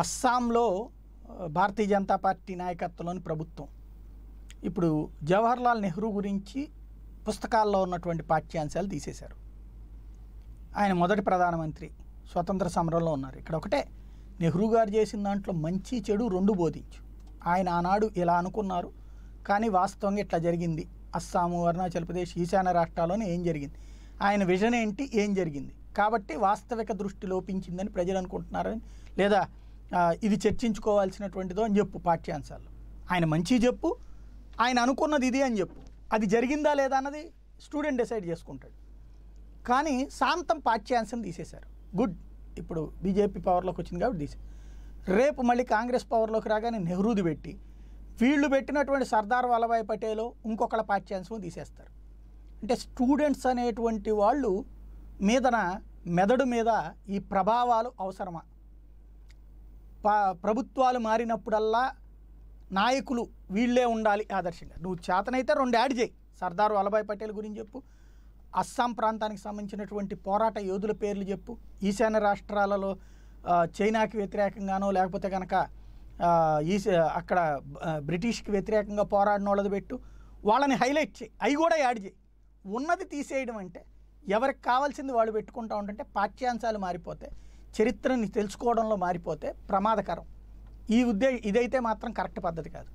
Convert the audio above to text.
అస్సాంలో భారతీయ జనతా పార్టీ నాయకత్వంలోని ప్రభుత్వం ఇప్పుడు జవహర్లాల్ నెహ్రూ గురించి పుస్తకాల్లో ఉన్నటువంటి పాఠ్యాంశాలు తీసేశారు ఆయన మొదటి ప్రధానమంత్రి స్వతంత్ర సమరంలో ఉన్నారు ఇక్కడ ఒకటే నెహ్రూ గారు చేసిన దాంట్లో మంచి చెడు రెండు బోధించు ఆయన ఆనాడు ఇలా అనుకున్నారు కానీ వాస్తవంగా ఇట్లా జరిగింది అస్సాము అరుణాచల్ ప్రదేశ్ ఈశాన్య రాష్ట్రాల్లోనే ఏం జరిగింది ఆయన విజన్ ఏంటి ఏం జరిగింది కాబట్టి వాస్తవిక దృష్టి లోపించిందని ప్రజలు అనుకుంటున్నారని లేదా ఇది చర్చించుకోవాల్సినటువంటిదో అని చెప్పు పాఠ్యాంశాలు ఆయన మంచి చెప్పు ఆయన అనుకున్నది ఇది అని చెప్పు అది జరిగిందా లేదా అన్నది స్టూడెంట్ డిసైడ్ చేసుకుంటాడు కానీ శాంతం పాఠ్యాంశం తీసేశారు గుడ్ ఇప్పుడు బీజేపీ పవర్లోకి వచ్చింది కాబట్టి తీసే రేపు మళ్ళీ కాంగ్రెస్ పవర్లోకి రాగానే నెహ్రూది పెట్టి వీళ్ళు పెట్టినటువంటి సర్దార్ వల్లభాయ్ పటేల్ ఇంకొకళ్ళ పాఠ్యాంశం తీసేస్తారు అంటే స్టూడెంట్స్ అనేటువంటి వాళ్ళు మీదన మెదడు మీద ఈ ప్రభావాలు అవసరమా ప్రభుత్వాలు మారినప్పుడల్లా నాయకులు వీళ్ళే ఉండాలి ఆదర్శంగా నువ్వు చేతనైతే రెండు యాడ్ చేయి సర్దార్ వల్లభాయ్ పటేల్ గురించి చెప్పు అస్సాం ప్రాంతానికి సంబంధించినటువంటి పోరాట యోధుల పేర్లు చెప్పు ఈశాన్య రాష్ట్రాలలో చైనాకి వ్యతిరేకంగానో లేకపోతే కనుక ఈ అక్కడ బ్రిటిష్కి వ్యతిరేకంగా పోరాడిన వాళ్ళది పెట్టు వాళ్ళని హైలైట్ చేయి అవి కూడా యాడ్ చేయి ఉన్నది తీసేయడం అంటే ఎవరికి కావాల్సింది వాళ్ళు పెట్టుకుంటా ఉంటుంటే పాఠ్యాంశాలు మారిపోతాయి చరిత్రని తెలుసుకోవడంలో మారిపోతే ప్రమాదకరం ఈ ఉద్దే ఇదైతే మాత్రం కరెక్ట్ పద్ధతి కాదు